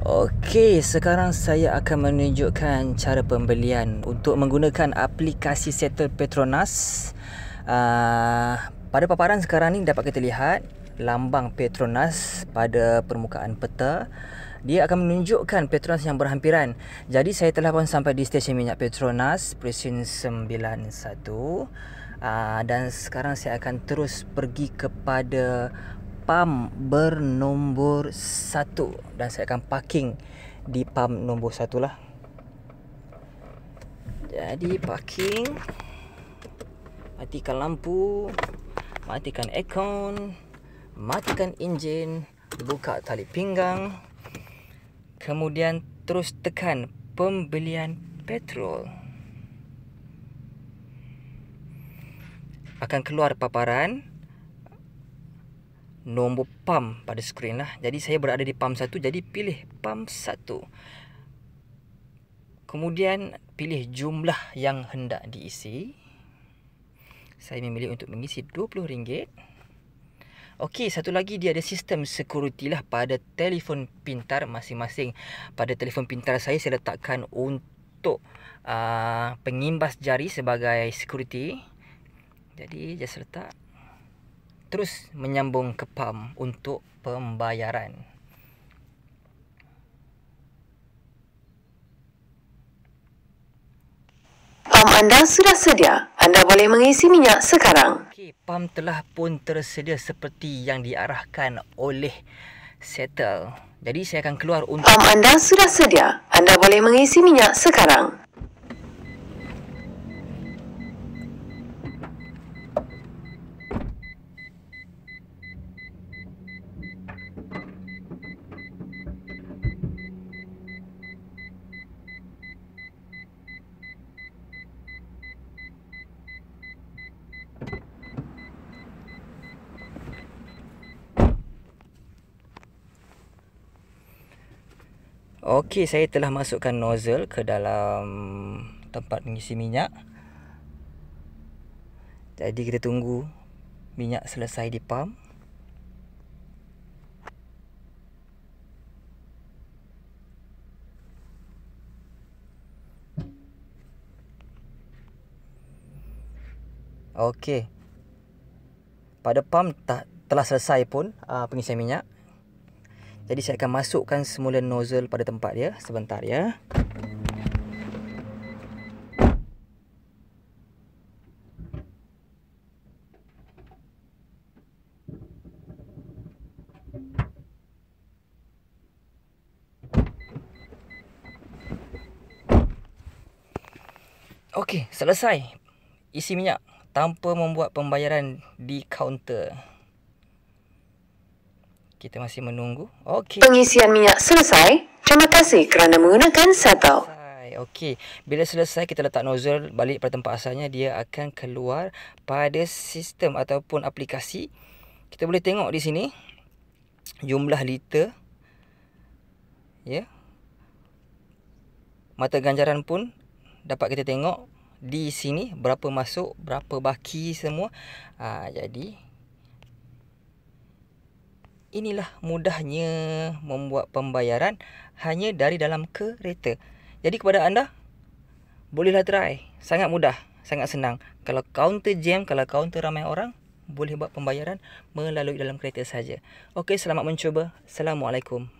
Okey, sekarang saya akan menunjukkan cara pembelian untuk menggunakan aplikasi Settle Petronas. Uh, pada paparan sekarang ni dapat kita lihat lambang Petronas pada permukaan peta. Dia akan menunjukkan Petronas yang berhampiran. Jadi saya telah pun sampai di stesen minyak Petronas presin 91 uh, ah, dan sekarang saya akan terus pergi kepada pam bernombor satu dan saya akan parking di pam nombor satu lah. Jadi parking matikan lampu, matikan aircon, matikan enjin, buka tali pinggang. Kemudian terus tekan pembelian petrol. Akan keluar paparan nombor Pam pada skrin lah. Jadi saya berada di Pam 1 jadi pilih Pam 1. Kemudian pilih jumlah yang hendak diisi. Saya memilih untuk mengisi RM20. Okey, satu lagi dia ada sistem security lah pada telefon pintar masing-masing. Pada telefon pintar saya saya letakkan untuk uh, pengimbas jari sebagai security. Jadi just letak terus menyambung ke PAM untuk pembayaran. PAM anda sudah sedia. Anda boleh mengisi minyak sekarang. Okay, PAM telah pun tersedia seperti yang diarahkan oleh Settle. Jadi saya akan keluar untuk... PAM anda sudah sedia. Anda boleh mengisi minyak sekarang. Okey, saya telah masukkan nozzle ke dalam tempat mengisi minyak. Jadi kita tunggu minyak selesai di dipam. Okey. Pada pam telah selesai pun uh, pengisian minyak. Jadi saya akan masukkan semula nozzle pada tempat dia sebentar ya. Okey, selesai. Isi minyak tanpa membuat pembayaran di kaunter. Kita masih menunggu. Okey. Pengisian minyak selesai. Terima kasih kerana menggunakan Settle. Okey, bila selesai kita letak nozzle balik pada tempat asalnya dia akan keluar pada sistem ataupun aplikasi. Kita boleh tengok di sini jumlah liter. Ya. Yeah. Mata ganjaran pun dapat kita tengok di sini berapa masuk, berapa baki semua. Ha, jadi inilah mudahnya membuat pembayaran hanya dari dalam kereta. Jadi kepada anda, bolehlah try. Sangat mudah, sangat senang. Kalau kaunter jam, kalau kaunter ramai orang, boleh buat pembayaran melalui dalam kereta saja. Okey, selamat mencuba. Assalamualaikum.